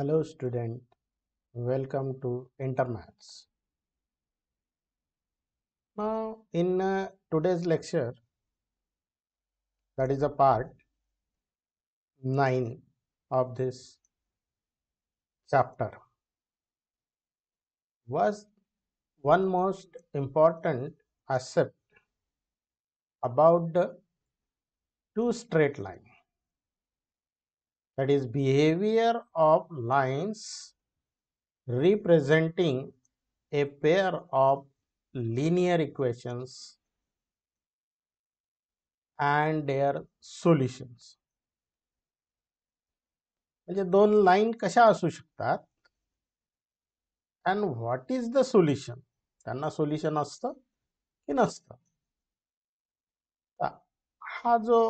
Hello student, welcome to Intermaths. Now in uh, today's lecture, that is a part 9 of this chapter, was one most important aspect about the two straight lines. that is behavior of lines representing a pair of linear equations and their solutions म्हणजे दोन line कशा असू शकतात and what is the solution त्यांना solution असतं की नसतं हा जो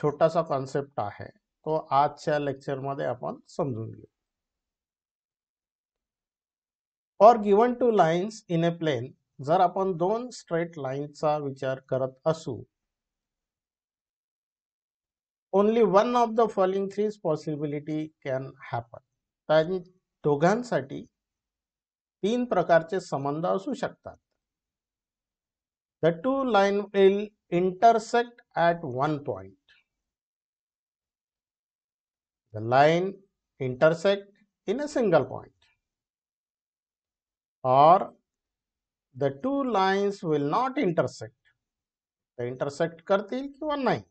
छोटासा कॉन्सेप्ट आहे तो आजच्या मध्ये आपण समजून घेऊ for given two lines in a plane जर आपण दोन स्ट्रेट लाईनचा विचार करत असू only one of the following three possibility can happen दोघांसाठी तीन प्रकारचे संबंध असू शकतात the two line will intersect at one point the line intersect in a single point or the two lines will not intersect. The intersect karthil kiwan nahi.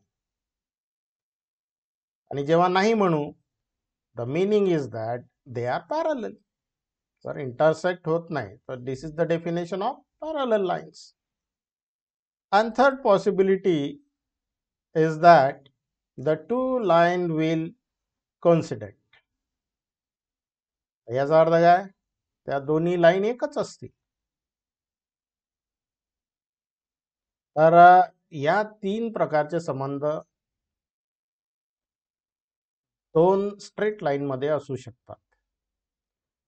Ani jeva nahi manu, the meaning is that they are parallel. So intersect hot nahi. So, this is the definition of parallel lines. And third possibility is that the two line will coincident याचा अर्थ काय त्या दोन्ही line एकच असतील तर या तीन प्रकारचे संबंध दोन स्ट्रेट लाइन मध्ये असू शकतात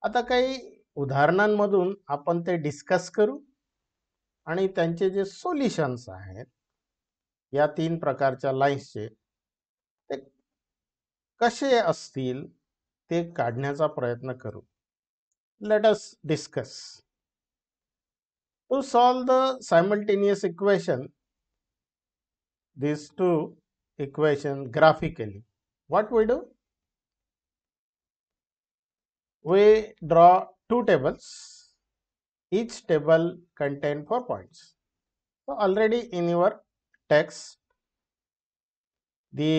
आता काही उदाहरणांमधून आपण ते डिस्कस करू आणि त्यांचे जे सोल्युशन्स आहेत या तीन प्रकारच्या लाईन्सचे कसे असतील ते काढण्याचा प्रयत्न करू let us discuss to solve the simultaneous equation this two equation graphically what we do we draw two tables each table contain four points already in your text the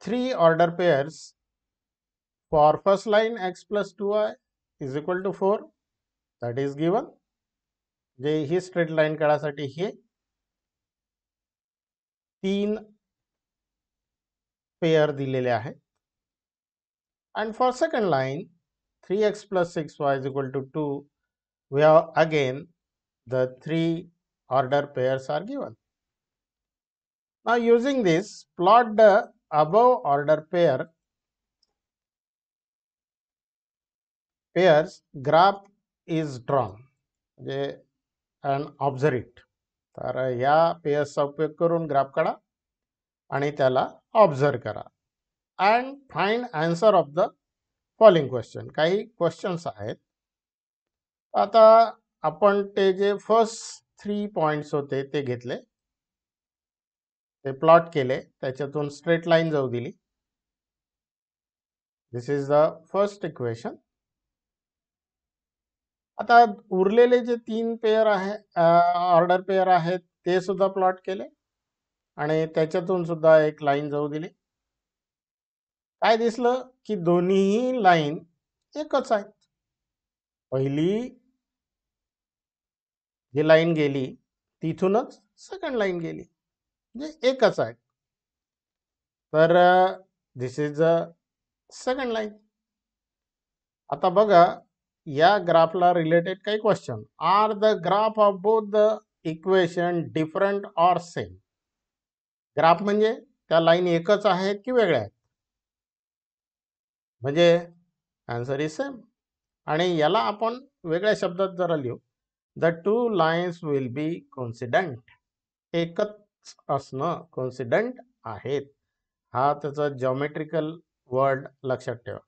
three order pairs for first line x plus 2y is equal to 4 that is given जे ही straight line काढासाठी हे तीन pair दिलेले आहेत and for second line three x plus six y is equal to two we have again the three order pairs are given Now using this, plot the above order pair pairs graph is drawn म्हणजे and observe it तर या पेयर्सचा उपयोग करून graph काढा आणि त्याला observe करा and find answer of the following question काही क्वेश्चन्स आहेत आता आपण ते जे फर्स्ट थ्री पॉइंट्स होते ते घेतले ते प्लॉट केले त्याच्यातून स्ट्रेट लाईन जाऊ दिली this is the first equation आता उरलेले जे तीन पेयर आहे ऑर्डर पेयर आहेत ते सुद्धा प्लॉट केले आणि त्याच्यातून सुद्धा एक लाईन जाऊ दिली काय दिसलं की दोन्ही लाईन एकच आहेत पहिली जी लाईन गेली तिथूनच सेकंड लाईन गेली म्हणजे एकच आहे तर this is a second line आता बघा या ग्राफला रिलेटेड काही question are the graph of both the equation different or same graph म्हणजे त्या लाईन एकच आहेत की वेगळ्या आहेत म्हणजे आन्सर इज सेम आणि याला आपण वेगळ्या शब्दात जरा लिहू the two lines will be coincident एकच असणं कॉन्सिडंट आहेत हा त्याचा जॉमेट्रिकल वर्ड लक्षात ठेवा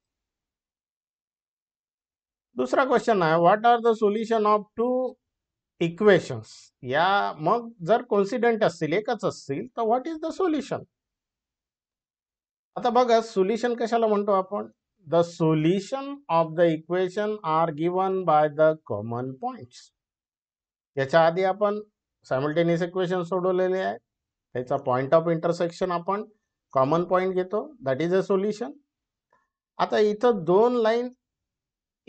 दुसरा क्वेश्चन आहे what are the solution of two equations या मग जर कॉन्सिडंट असतील एकच असतील तर व्हॉट इज द सोल्युशन आता बघा सोल्युशन कशाला म्हणतो आपण the solution of the equation are given by the common points याच्या आधी आपण सायमल्टेनियस इक्वेशन सोडवलेले आहे त्याचा पॉईंट ऑफ इंटरसेक्शन आपण कॉमन पॉईंट घेतो दॅट इज अ सोल्युशन आता इथं दोन लाईन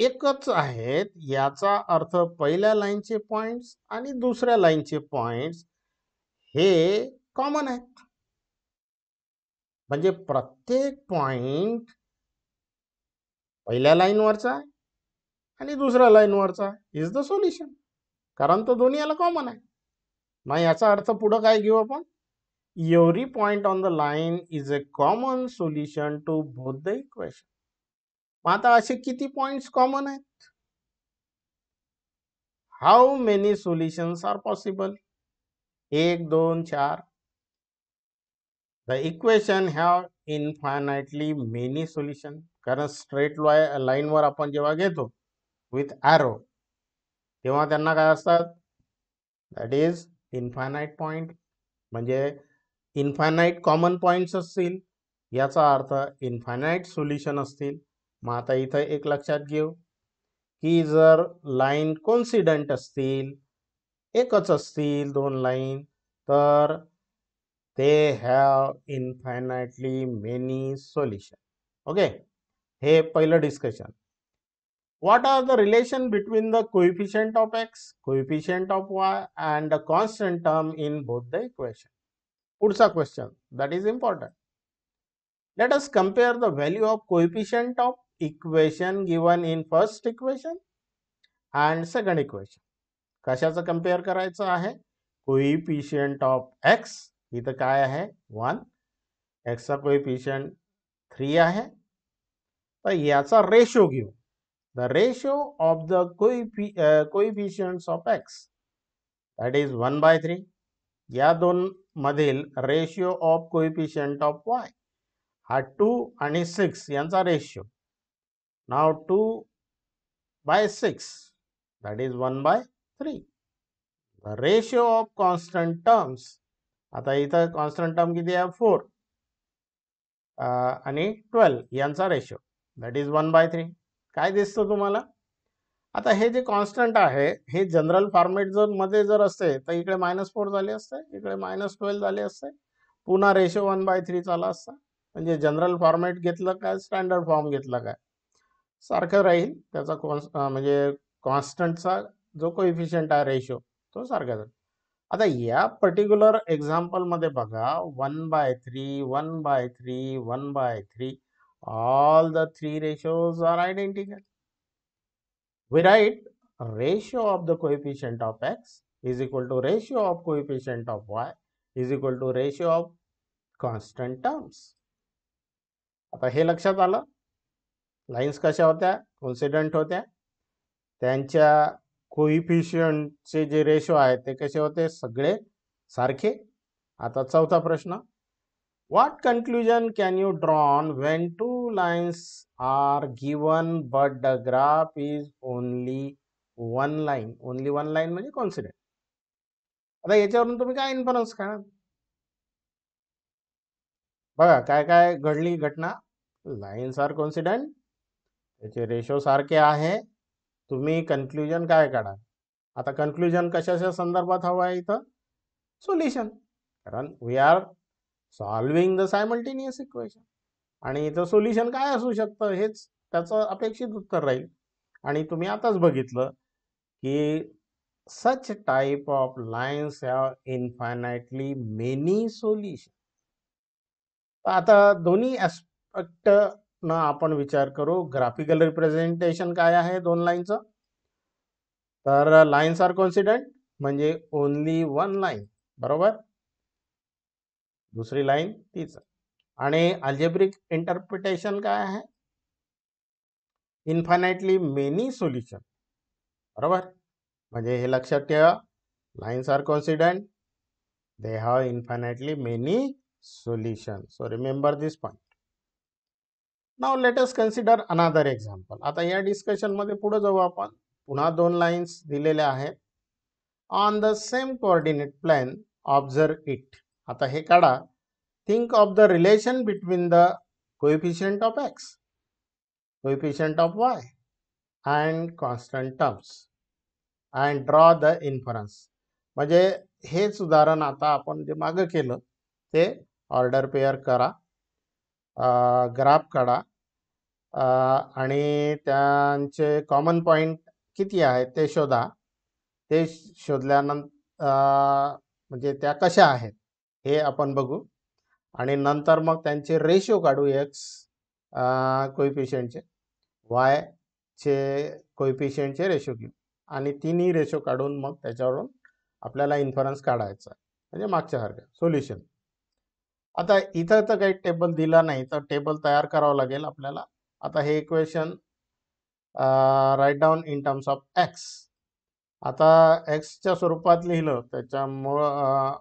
एकच आहेत याचा अर्थ पहिल्या लाईनचे पॉइंट्स आणि दुसऱ्या लाईनचे पॉइंट्स हे कॉमन आहेत म्हणजे प्रत्येक पॉइंट पहिल्या लाईनवरचा आहे आणि दुसऱ्या लाईनवरचा इज द सोल्युशन कारण तो दोन्ही याला कॉमन आहे मग याचा अर्थ पुढं काय घेऊ आपण every point on the line is a common solution to both the equation mata ashe kiti points common ahet how many solutions are possible 1 2 4 the equation have infinitely many solution kar straight line var apan je va with arrow teva tanna kay astat that is infinite point manje infinite common points असतील याचा अर्थ infinite solution असतील मग आता इथं एक लक्षात घेऊ की जर लाईन कॉन्सिडंट असतील एकच असतील दोन लाईन तर ते have infinitely many solution okay हे पहिलं discussion what are the relation between the coefficient of x coefficient of y and the constant term in both the equation Pursa question that is important. Let us compare the value of coefficient of equation given in first equation and second equation. कशाचं compare करायचं आहे कोईपिशियंट of x इथं काय आहे one एक्सचा coefficient three आहे So याचा ratio घेऊ द रेशो ऑफ द कोईपी coefficients of x that is one by three या मधील ratio of coefficient of y हा टू आणि सिक्स यांचा ratio now two by six that is one by three ratio of constant terms आता इथं constant term किती आहे four आणि ट्वेल्व यांचा ratio that is one by three काय दिसतं तुम्हाला आता हे जे कॉन्स्टंट आहे हे जनरल फॉर्मेट जर मध्ये जर असते तर इकडे मायनस फोर झाले असते इकडे मायनस ट्वेल्व झाले असते पुन्हा रेशो वन बाय थ्री चाला असता म्हणजे जनरल फॉर्मेट घेतलं काय स्टँडर्ड फॉर्म घेतलं काय सारखं राहील त्याचा कॉन्स म्हणजे कॉन्स्टंटचा जो कोइफिशियंट आहे रेशो तो सारखा जाईल आता या पर्टिक्युलर एक्झाम्पलमध्ये बघा one by three one by three one by three all the three ratios are identical We write ratio of the coefficient of x is equal to ratio of coefficient of y is equal to ratio of constant terms आता हे लक्षात आलं lines कशा होत्या कॉन्सिडंट होत्या त्यांच्या कोइफिशियंटचे जे ratio आहे ते कसे होते सगळे सारखे आता चौथा प्रश्न what conclusion can you drawn when two lines are given but the graph is only one line only one line म्हणजे कॉन्सिडेंट आता याच्यावरून तुम्ही काय इन्फरन्स काढा बघा काय काय घडली घटना लाईन्स आर कॉन्सिडेंट त्याचे रेशो सारखे आहे तुम्ही कन्क्ल्युजन काय काढा आता कन्क्ल्युजन कशाच्या संदर्भात हवं आहे इथं सोल्युशन कारण we are solving the simultaneous equation आणि याचं सोल्युशन काय असू शकतं हेच त्याचं अपेक्षित उत्तर राहील आणि तुम्ही आताच बघितलं की such type of lines have infinitely many solution आता दोन्ही ॲस्पेक्ट न आपण विचार करू ग्राफिकल रिप्रेझेंटेशन काय आहे दोन लाईनचं तर लाईन्स आर कॉन्सिडंट म्हणजे ओनली वन लाईन बरोबर दुसरी लाईन तीच आणि अल्जेब्रिक इंटरप्रिटेशन काय आहे इन्फानाइटली मेनी सोल्युशन बरोबर म्हणजे हे लक्षात ठेवा lines are coincident they have infinitely many solution so remember this point now let us consider another example आता या डिस्कशनमध्ये पुढे जाऊ आपण पुन्हा दोन लाईन्स दिलेल्या आहेत on the same coordinate plane observe it आता हे काढा think of the relation between the coefficient of x, coefficient of y and constant terms and draw the inference. म्हणजे हेच उदाहरण आता आपण जे मागं केलं ते ऑर्डर पेअर करा ग्राफ काढा आणि त्यांचे कॉमन पॉईंट किती आहेत ते शोधा ते शोधल्यानंतर म्हणजे त्या कशा आहेत हे आपण बघू आणि नंतर मग त्यांचे रेशो काढू एक्स कोइफिशियंटचे वायचे कोइफिशियंटचे रेशो घेऊ आणि तिन्ही रेशो काढून मग त्याच्यावरून आपल्याला इन्फरन्स काढायचा आहे म्हणजे मागच्यासारखं सोल्युशन आता इथं तर काही टेबल दिला नाही तर टेबल तयार करावं लागेल आपल्याला आता हे equation write down in terms of x आता एक्सच्या स्वरूपात लिहिलं त्याच्यामुळं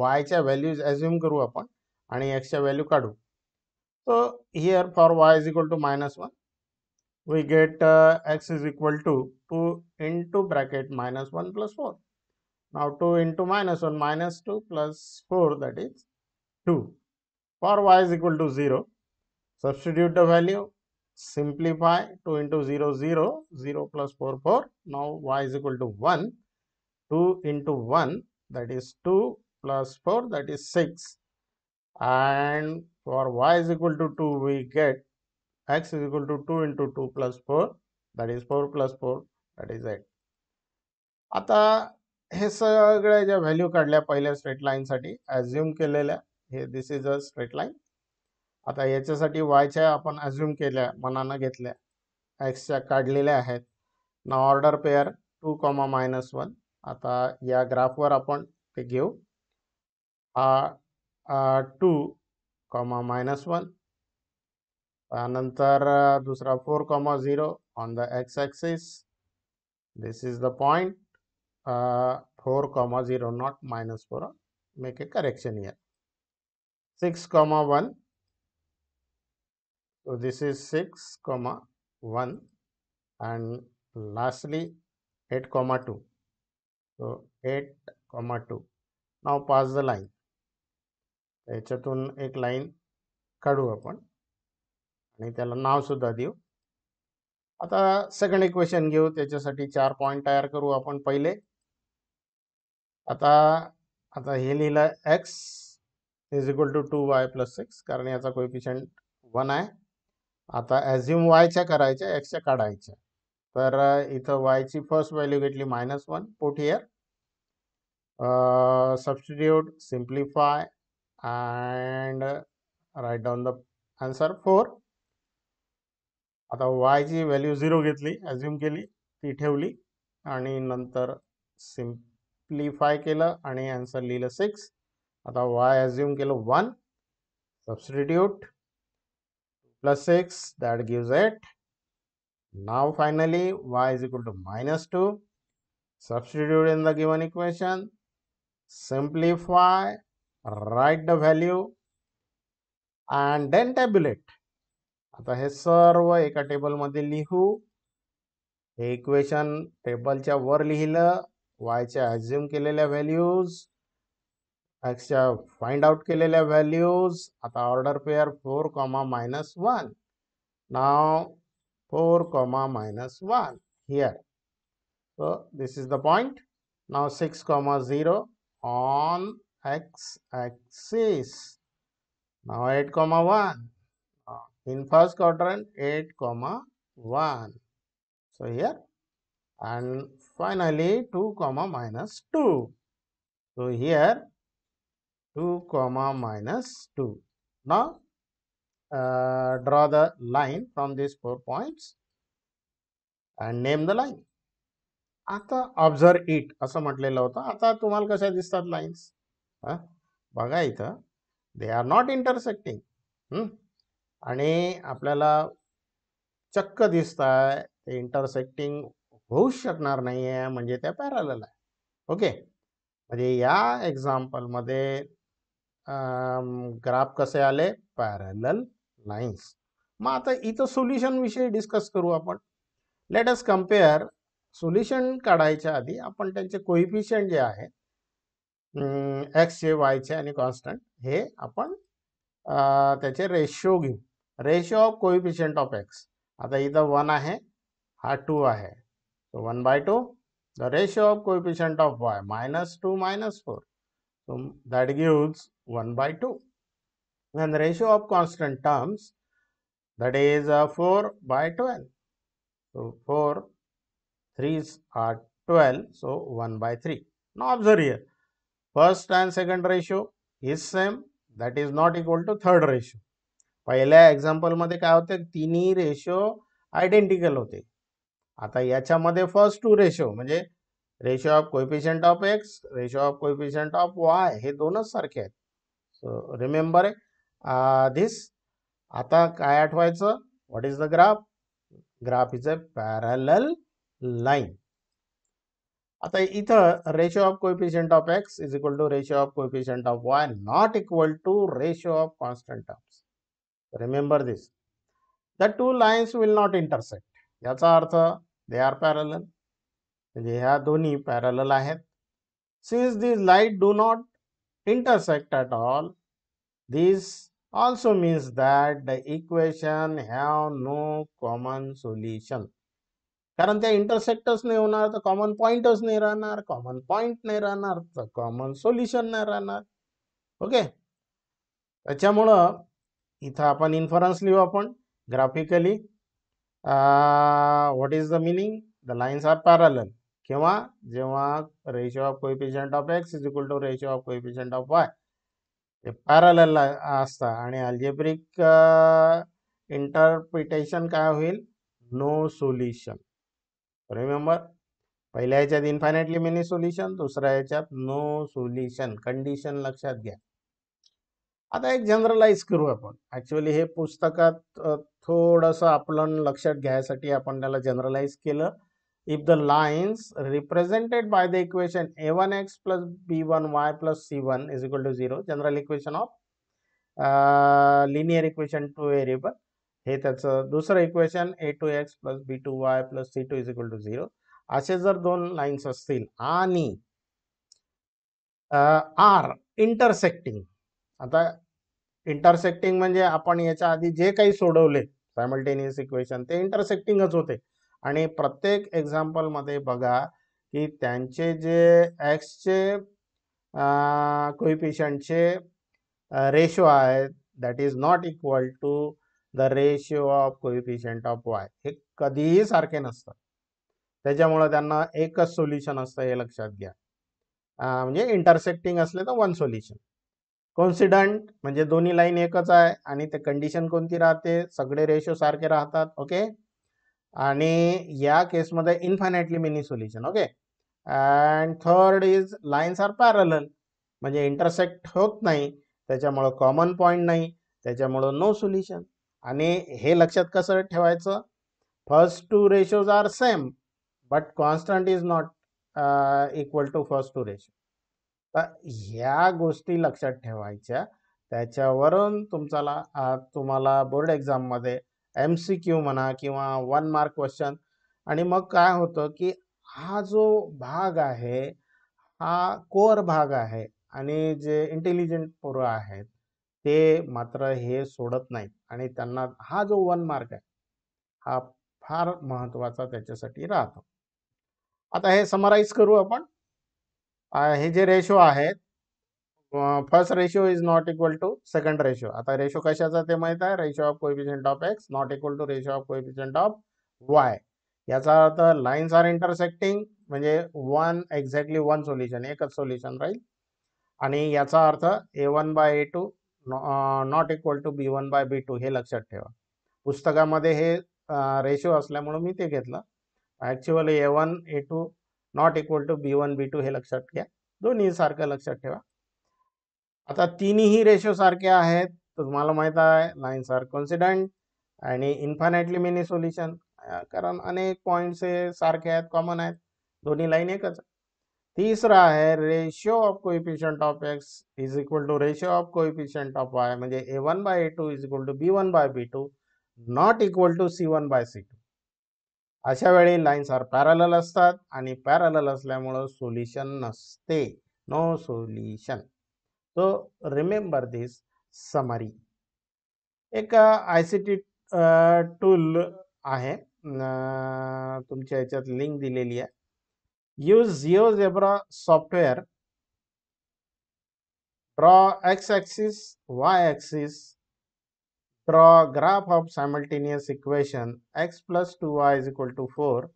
वायच्या व्हॅल्यूज ॲझ्युम करू आपण आणि एक्सच्या व्हॅल्यू काढू तो here for y is equal to minus one we get x is equal to two into bracket minus one plus four now two into minus one minus two plus four that is two for y is equal to zero substitute the value simplify 2 into 0 0 0 plus 4 4 now y is equal to 1 2 into 1 that is 2 plus 4 that is 6 and for y is equal to 2 we get x is equal to 2 into 2 plus 4 that is 4 plus 4 that is 8 आता हे सगळ्या ज्या value काढल्या पहिल्या straight लाईनसाठी assume केलेल्या हे this is a straight line आता याच्यासाठी वायच्या आपण अज्युम केल्या मनानं घेतल्या एक्सच्या काढलेल्या आहेत ना order pair two comma minus one आता या ग्राफवर आपण ते घेऊ हा टू कॉमा मायनस वन त्यानंतर दुसरा four comma zero on the x axis this is the point four comma zero not minus four make a correction here six comma one so this is 6 comma 1 and lastly 8 comma 2 so 8 comma 2 now pass the line याच्यातून एक line काढू आपण आणि त्याला नाव सुद्धा देऊ आता second equation घेऊ त्याच्यासाठी चार पॉईंट तयार करू आपण पहिले आता आता हे लिहिलं x is equal to two y plus six कारण याचा कोएफिशियंट वन आहे आता एझ्युम वायच्या करायच्या एक्सच्या काढायच्या तर इथं वायची फर्स्ट व्हॅल्यू घेतली minus one put here substitute simplify and write down the answer four आता वायची व्हॅल्यू झिरो घेतली ॲझ्युम केली ती ठेवली आणि नंतर सिम्प्लिफाय केलं आणि आन्सर लिहिलं सिक्स आता वाय ॲझ्युम केलं one substitute plus six that gives eight now finally y is equal to minus two substitute in the given equation simplify write the value and then tabulate आता हे सर्व एका टेबलमध्ये लिहू हे इक्वेशन टेबलच्या वर लिहिलं वायच्या अज्युम केलेल्या व्हॅल्यूज एक्सच्या फाइंड आउट केलेल्या व्हॅल्यूज आता order pair four comma minus one now four comma minus one here so this is the point now six comma zero on x axis. Now 8 comma 1. Uh, in first quadrant 8 comma 1. So here and finally 2 comma minus 2. So here 2 comma minus 2. Now uh, draw the line from these four points and name the line. आता observe it असं मटले लावता आता तुम्हाला कशा दिसतात lines. बघा इथं they are not intersecting आणि आपल्याला चक्क दिसत आहे ते इंटरसेक्टिंग होऊच शकणार नाही आहे म्हणजे त्या पॅरल आहे ओके म्हणजे या एक्झाम्पलमध्ये ग्राफ कसे आले पॅरल लाईन्स मग आता इथं सोल्युशन विषयी डिस्कस करू आपण लेट अस कम्पेअर सोल्युशन काढायच्या आधी आपण त्यांचे कोइफिशियंट जे आहेत एक्स एक्सचे वायचे आणि कॉन्स्टंट हे आपण त्याचे रेशो घेऊ ratio of coefficient of x आता इथं वन आहे हा टू आहे so one by two the ratio of coefficient of y minus two minus four so that gives one by two and the of constant constant that that is a four by four so 4 3s so one by three now observe now first and second ratio is same that is not equal to third ratio पहिल्या एक्झाम्पलमध्ये काय होते तिन्ही ratio identical होते आता याच्यामध्ये first two ratio म्हणजे ratio of coefficient of x ratio of coefficient of y हे दोनच सारखे आहेत सो रिमेंबर धिस आता काय आठवायचं what is the graph graph is a parallel line आता इथं ratio of coefficient of x is equal to ratio of coefficient of y not equal to ratio of constant terms remember this the two lines will not intersect याचा अर्थ they are parallel म्हणजे ह्या दोन्ही parallel आहेत since these लाईट do not intersect at all. This also means that the equation have no common solution. कारण त्या इंटरसेक्टर्स नाही होणार तर कॉमन पॉइंटच नाही राहणार कॉमन पॉइंट नाही राहणार तर कॉमन सोल्युशन नाही राहणार ओके त्याच्यामुळं इथं आपण इन्फरन्स लिहू आपण graphically what is the meaning the lines are parallel किंवा जेव्हा ratio of coefficient of x is equal to ratio of coefficient of y ते पॅरल असतं आणि अल्जेब्रिक इंटरप्रिटेशन uh, काय होईल नो सोल्युशन रिमेंबर पहिल्या याच्यात इन्फायनाइटली मेनी सोल्युशन दुसऱ्या याच्यात नो सोल्युशन कंडिशन लक्षात घ्या आता एक जनरलाइज करू आपण ऍक्च्युअली हे पुस्तकात थोडस आपण लक्षात घ्यायसाठी आपण त्याला जनरलाइज केलं if the lines represented by the equation a one x plus b one y plus c one is equal to zero general equation of linear equation two variable हे त्याचं दुसरं equation a two x plus b two y plus c two is equal to zero असे जर दोन lines असतील आणि R intersecting आता intersecting म्हणजे आपण याच्या आधी जे काही सोडवले सायमल्टेनियस इक्वेशन ते इंटरसेक्टिंगच होते आणि प्रत्येक एक्झाम्पलमध्ये बघा की त्यांचे जे एक्सचे कोइफिशियंटचे रेशो आहेत that is not equal to the ratio of coefficient of y हे कधीही सारखे नसतात त्याच्यामुळं त्यांना एकच सोल्युशन असतं हे लक्षात घ्या म्हणजे इंटरसेक्टिंग असले तर वन सोल्युशन कॉन्सिडंट म्हणजे दोन्ही लाईन एकच आहे आणि ते कंडिशन कोणती राहते सगळे रेशिओ सारखे राहतात ओके आणि या केसमध्ये infinitely many solution okay and third is lines are parallel म्हणजे इंटरसेक्ट होत नाही त्याच्यामुळं कॉमन पॉईंट नाही त्याच्यामुळं नो सोल्युशन आणि हे लक्षात कसं ठेवायचं first two ratios are same but constant is not equal to first two ratio तर ह्या गोष्टी लक्षात ठेवायच्या त्याच्यावरून तुमचाला तुम्हाला बोर्ड एक्झाममध्ये एम सी क्यू म्हणा किंवा वन मार्क क्वेश्चन आणि मग काय होतं की हा जो भाग आहे हा कोअर भाग आहे आणि जे इंटेलिजंट पोरं आहेत ते मात्र हे सोडत नाहीत आणि त्यांना हा जो वन मार्क आहे हा फार महत्त्वाचा त्याच्यासाठी राहतो आता हे समराईज करू आपण हे जे रेशो आहेत first ratio is not equal to second ratio आता रेशो कशाचा ते माहीत आहे ratio of coefficient of x not equal to ratio of coefficient of y याचा अर्थ लाईन्स आर इंटरसेक्टिंग म्हणजे वन एक्झॅक्टली वन सोल्युशन एकच सोल्युशन राहील आणि याचा अर्थ a one by a two not equal to b one by b two हे लक्षात ठेवा पुस्तकामध्ये हे रेशो uh, असल्यामुळं मी ते घेतलं actually a one a two not equal to b one b two हे लक्षात घ्या दोन्ही सारखं लक्षात ठेवा आता तिन्ही रेशो सारखे आहेत तुम्हाला माहीत आहे लाईन्स आर कॉन्सिडंट आणि इन्फानेटली मेनी सोल्युशन कारण अनेक पॉईंट्स हे सारखे आहेत कॉमन आहेत दोन्ही लाईन एकच आहे तिसरा आहे ratio of coefficient of x is equal to ratio of coefficient of y म्हणजे a one by a two is equal to b one by b two not equal to c one by c two अशा वेळी lines are पॅरल असतात आणि पॅरल असल्यामुळं solution नसते no solution so remember this summary एक आय सी टी टूल आहे तुमच्या याच्यात लिंक दिलेली आहे Use GeoGebra software. Draw x-axis, y-axis. Draw graph of simultaneous equation x plus 2y is equal to 4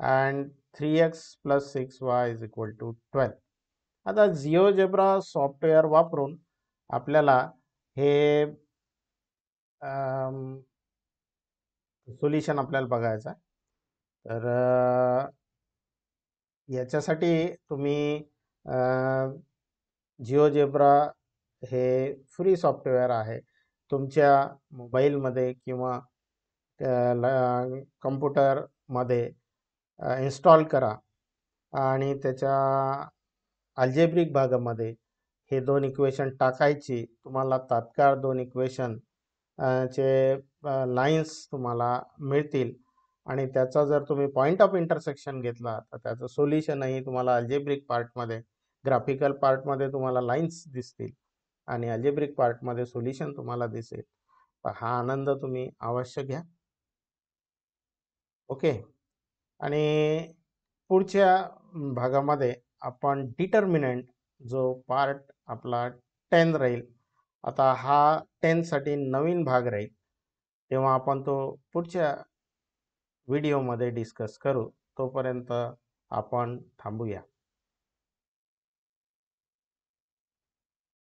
and 3x plus 6y is equal to 12. आता GeoGebra software वापरून आपल्याला हे solution आपल्याला बघायचं आहे तर याच्यासाठी तुम्ही जिओ जेब्रा हे फ्री सॉफ्टवेअर आहे तुमच्या मोबाईलमध्ये किंवा कम्प्युटरमध्ये इन्स्टॉल करा आणि त्याच्या अल्जेब्रिक भागामध्ये हे दोन इक्वेशन टाकायची तुम्हाला तात्काळ दोन इक्वेशन चे लाईन्स तुम्हाला मिळतील आणि त्याचा जर तुम्ही पॉईंट ऑफ इंटरसेक्शन घेतला तर त्याचं सोल्युशनही तुम्हाला अल्जेब्रिक पार्टमध्ये ग्राफिकल पार्टमध्ये तुम्हाला लाईन्स दिसतील आणि अल्जेब्रिक पार्टमध्ये सोल्युशन तुम्हाला दिसेल तर हा आनंद तुम्ही अवश्य घ्या ओके आणि पुढच्या भागामध्ये आपण डिटर्मिनंट जो पार्ट आपला टेन राहील आता हा टेनसाठी नवीन भाग राहील तेव्हा आपण तो पुढच्या व्हिडिओमध्ये डिस्कस करू तोपर्यंत आपण थांबूया